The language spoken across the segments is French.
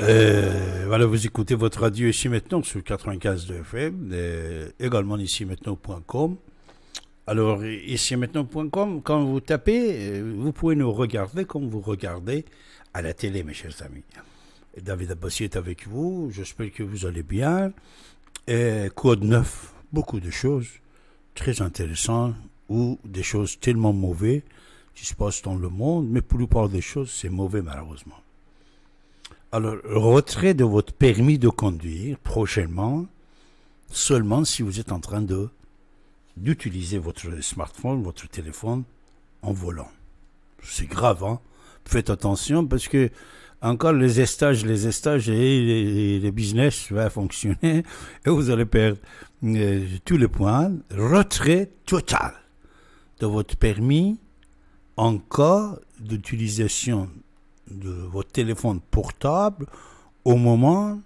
Euh, voilà, vous écoutez votre radio ici maintenant sur 95 de FM, euh, également ici maintenant.com. Alors, ici maintenant.com, quand vous tapez, euh, vous pouvez nous regarder comme vous regardez à la télé, mes chers amis. David Abassi est avec vous, j'espère que vous allez bien. code 9, beaucoup de choses très intéressantes ou des choses tellement mauvaises qui se passent dans le monde, mais pour la plupart des choses, c'est mauvais malheureusement. Alors, retrait de votre permis de conduire prochainement, seulement si vous êtes en train de d'utiliser votre smartphone, votre téléphone en volant. C'est grave, hein Faites attention parce que encore les stages, les stages et les, business va fonctionner et vous allez perdre euh, tous les points. Retrait total de votre permis en cas d'utilisation de votre téléphone portable au moment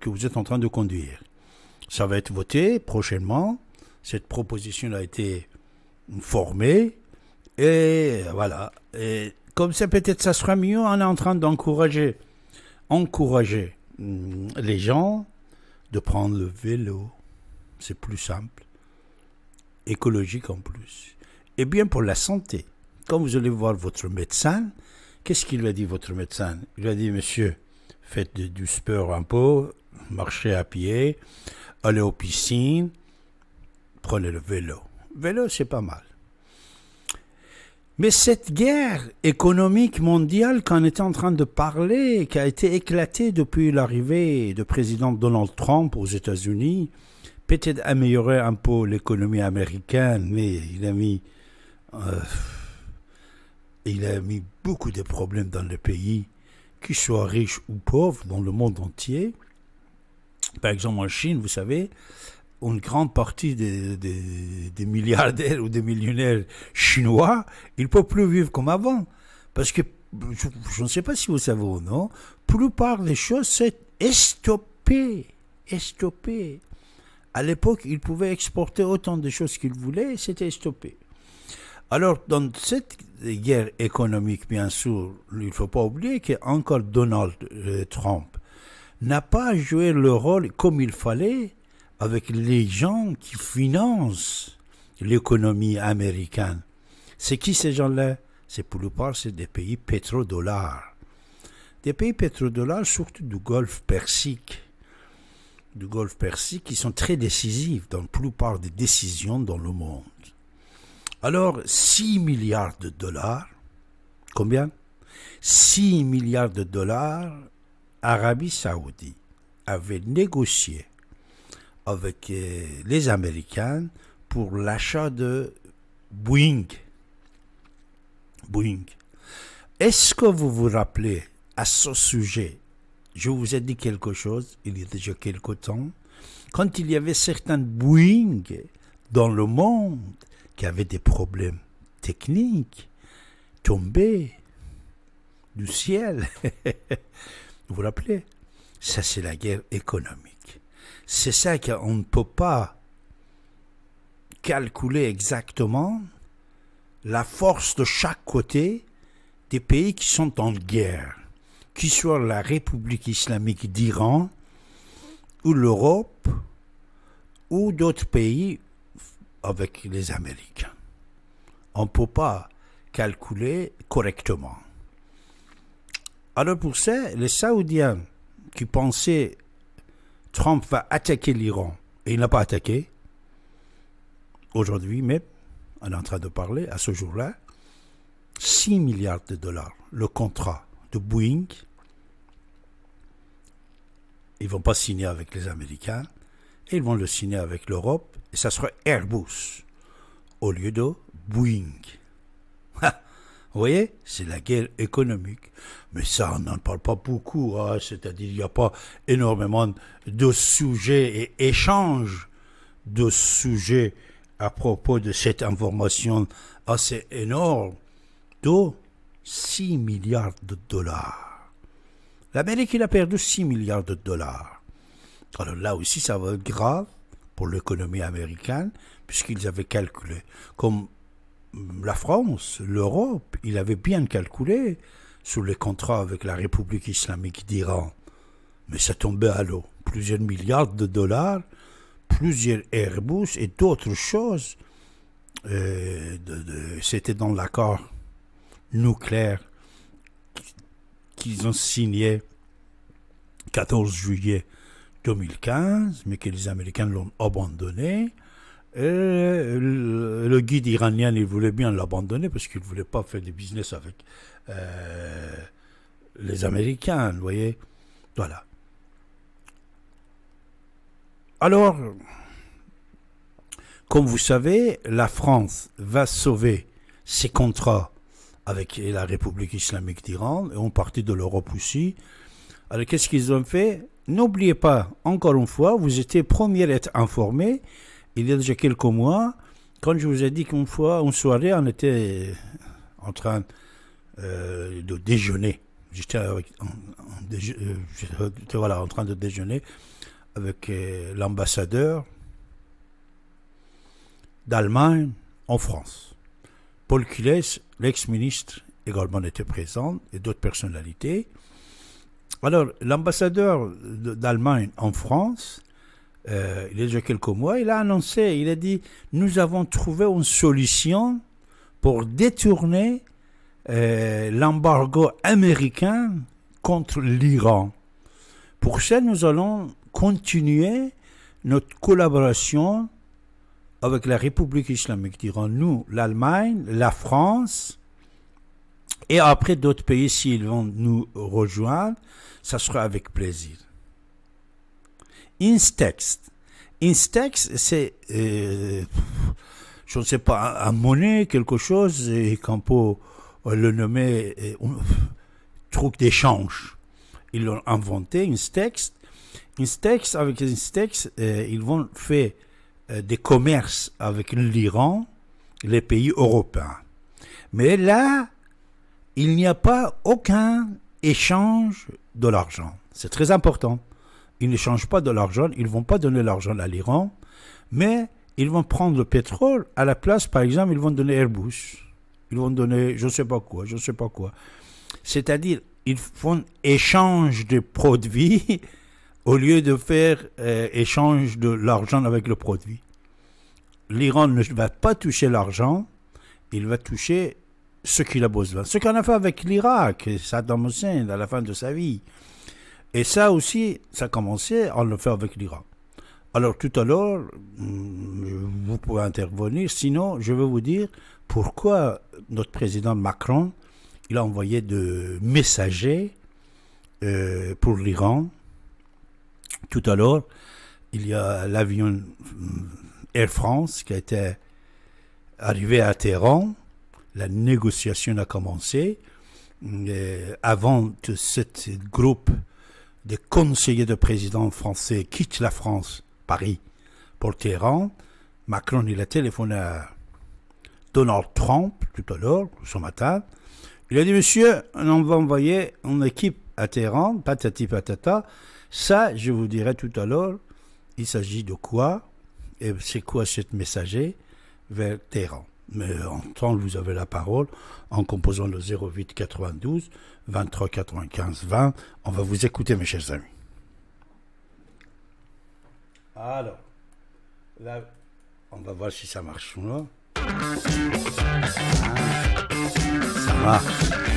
que vous êtes en train de conduire. Ça va être voté prochainement. Cette proposition a été formée. Et voilà. Et comme ça, peut-être ça sera mieux, on est en train d'encourager encourager hum, les gens de prendre le vélo. C'est plus simple. Écologique en plus. Et bien pour la santé. Quand vous allez voir votre médecin, Qu'est-ce qu'il lui a dit, votre médecin Il lui a dit, monsieur, faites du sport un peu, marchez à pied, allez aux piscines, prenez le vélo. Vélo, c'est pas mal. Mais cette guerre économique mondiale qu'on était en train de parler, qui a été éclatée depuis l'arrivée du président Donald Trump aux États-Unis, peut-être améliorer un peu l'économie américaine, mais il a mis euh, il a mis beaucoup de problèmes dans le pays, qu'ils soient riches ou pauvres, dans le monde entier. Par exemple, en Chine, vous savez, une grande partie des, milliardaires ou des millionnaires chinois, ils ne peuvent plus vivre comme avant. Parce que, je, ne sais pas si vous savez ou non, plupart des choses, c'est stoppé. Stoppé. À l'époque, ils pouvaient exporter autant de choses qu'ils voulaient, c'était stoppé. Alors, dans cette guerre économique, bien sûr, il ne faut pas oublier qu'encore Donald euh, Trump n'a pas joué le rôle comme il fallait avec les gens qui financent l'économie américaine. C'est qui ces gens-là C'est pour le part, des pays pétrodollars. Des pays pétrodollars, surtout du Golfe Persique. Du Golfe Persique, qui sont très décisifs dans la plupart des décisions dans le monde. Alors, 6 milliards de dollars, combien 6 milliards de dollars, Arabie saoudite avait négocié avec euh, les Américains pour l'achat de Boeing. Boeing. Est-ce que vous vous rappelez à ce sujet Je vous ai dit quelque chose il y a déjà quelque temps. Quand il y avait certains Boeing dans le monde, qui avaient des problèmes techniques tombés du ciel. vous vous rappelez Ça, c'est la guerre économique. C'est ça qu'on ne peut pas calculer exactement la force de chaque côté des pays qui sont en guerre, qui soit la République islamique d'Iran, ou l'Europe, ou d'autres pays avec les Américains. On ne peut pas calculer correctement. Alors pour ça, les Saoudiens qui pensaient Trump va attaquer l'Iran, et il n'a pas attaqué, aujourd'hui Mais on est en train de parler, à ce jour-là, 6 milliards de dollars, le contrat de Boeing, ils ne vont pas signer avec les Américains, ils vont le signer avec l'Europe, et ça sera Airbus, au lieu de Boeing. Vous voyez, c'est la guerre économique. Mais ça, on n'en parle pas beaucoup, hein. c'est-à-dire qu'il n'y a pas énormément de sujets et échanges de sujets à propos de cette information assez énorme de 6 milliards de dollars. L'Amérique, il a perdu 6 milliards de dollars. Alors là aussi, ça va être grave pour l'économie américaine, puisqu'ils avaient calculé. Comme la France, l'Europe, ils avaient bien calculé sur les contrats avec la République islamique d'Iran. Mais ça tombait à l'eau. Plusieurs milliards de dollars, plusieurs Airbus et d'autres choses. C'était dans l'accord nucléaire qu'ils ont signé 14 juillet 2015, mais que les Américains l'ont abandonné. le guide iranien, il voulait bien l'abandonner parce qu'il ne voulait pas faire des business avec euh, les Américains, voyez. Voilà. Alors, comme vous savez, la France va sauver ses contrats avec la République islamique d'Iran et en partie de l'Europe aussi. Alors, qu'est-ce qu'ils ont fait N'oubliez pas, encore une fois, vous étiez premier à être informé il y a déjà quelques mois, quand je vous ai dit qu'une fois, une soirée, on était en train euh, de déjeuner. J'étais en, euh, voilà, en train de déjeuner avec euh, l'ambassadeur d'Allemagne en France. Paul Kules, l'ex-ministre, également était présent, et d'autres personnalités. Alors, l'ambassadeur d'Allemagne en France, euh, il y a déjà quelques mois, il a annoncé, il a dit, nous avons trouvé une solution pour détourner euh, l'embargo américain contre l'Iran. Pour cela, nous allons continuer notre collaboration avec la République islamique d'Iran. Nous, l'Allemagne, la France, et après, d'autres pays, s'ils vont nous rejoindre, ça sera avec plaisir. Instex. Instex, c'est, euh, je ne sais pas, un, monnaie, quelque chose, et qu'on peut le nommer euh, truc d'échange. Ils l'ont inventé, Instex. Instex, avec Instex, euh, ils vont faire euh, des commerces avec l'Iran, les pays européens. Mais là, il n'y a pas aucun échange de l'argent. C'est très important. Ils n'échangent pas de l'argent, ils ne vont pas donner l'argent à l'Iran, mais ils vont prendre le pétrole. À la place, par exemple, ils vont donner Airbus. Ils vont donner je ne sais pas quoi, je sais pas quoi. C'est-à-dire, ils font échange de produits au lieu de faire euh, échange de l'argent avec le produit. L'Iran ne va pas toucher l'argent, il va toucher ce qu'il a besoin. Ce qu'on a fait avec l'Irak, Saddam Hussein, à la fin de sa vie. Et ça aussi, ça commençait on le fait avec l'Irak. Alors tout à l'heure, mm, vous pouvez intervenir. Sinon, je veux vous dire pourquoi notre président Macron, il a envoyé de messagers euh, pour l'Iran. Tout à l'heure, il y a l'avion mm, Air France qui était arrivé à Téhéran la négociation a commencé. Euh, avant que ce groupe de conseillers de président français quitte la France, Paris, pour Téhéran, Macron, il a téléphoné à Donald Trump tout à l'heure, ce matin. Il a dit, monsieur, on va envoyer une équipe à Téhéran, patati patata. Ça, je vous dirai tout à l'heure, il s'agit de quoi et c'est quoi cette messager vers Téhéran. Mais euh, en temps, vous avez la parole en composant le 08 92 23 95 20. On va vous écouter, mes chers amis. Alors, là, on va voir si ça marche ou ah, ça marche.